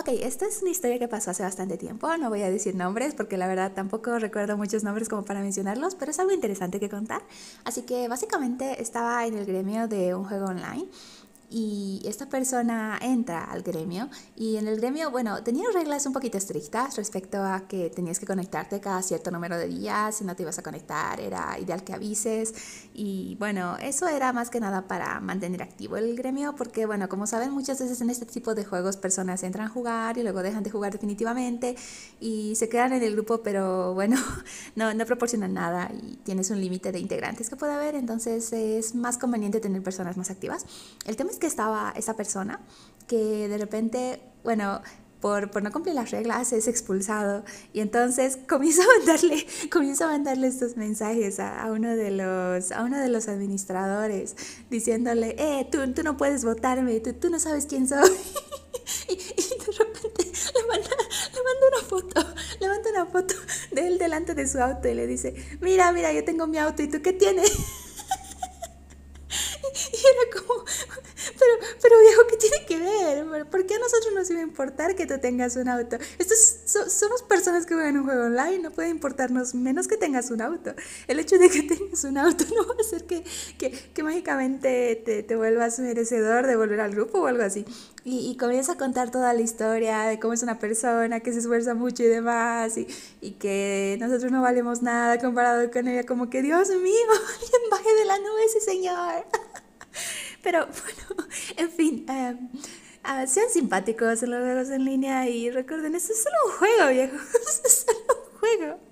Ok, esta es una historia que pasó hace bastante tiempo, no voy a decir nombres porque la verdad tampoco recuerdo muchos nombres como para mencionarlos, pero es algo interesante que contar. Así que básicamente estaba en el gremio de un juego online y esta persona entra al gremio y en el gremio, bueno, tenían reglas un poquito estrictas respecto a que tenías que conectarte cada cierto número de días, si no te ibas a conectar era ideal que avises y bueno, eso era más que nada para mantener activo el gremio porque bueno, como saben muchas veces en este tipo de juegos personas entran a jugar y luego dejan de jugar definitivamente y se quedan en el grupo pero bueno, no, no proporcionan nada y tienes un límite de integrantes que puede haber, entonces es más conveniente tener personas más activas. El tema es que estaba esa persona que de repente, bueno, por, por, no cumplir las reglas es expulsado. Y entonces comienza a mandarle, comienza a mandarle estos mensajes a, uno de los, a uno de los administradores, diciéndole, eh, tú, tú no puedes votarme, tú, tú no sabes quién soy. y, de repente le manda una foto, le manda una foto de él delante de su auto y le dice, mira, mira, yo tengo mi auto y tú qué tienes. qué a nosotros nos iba a importar que tú tengas un auto? Estos, somos personas que juegan un juego online, no puede importarnos menos que tengas un auto. El hecho de que tengas un auto no va a hacer que, que, mágicamente te, te, vuelvas merecedor de volver al grupo o algo así. Y, y, comienza a contar toda la historia de cómo es una persona que se esfuerza mucho y demás, y, y que nosotros no valemos nada comparado con ella, como que Dios mío, alguien baje de la nube ese señor. Pero bueno, en fin, em, Ah, sean simpáticos en los juegos en línea y recuerden, esto es solo un juego, viejo Es solo un juego.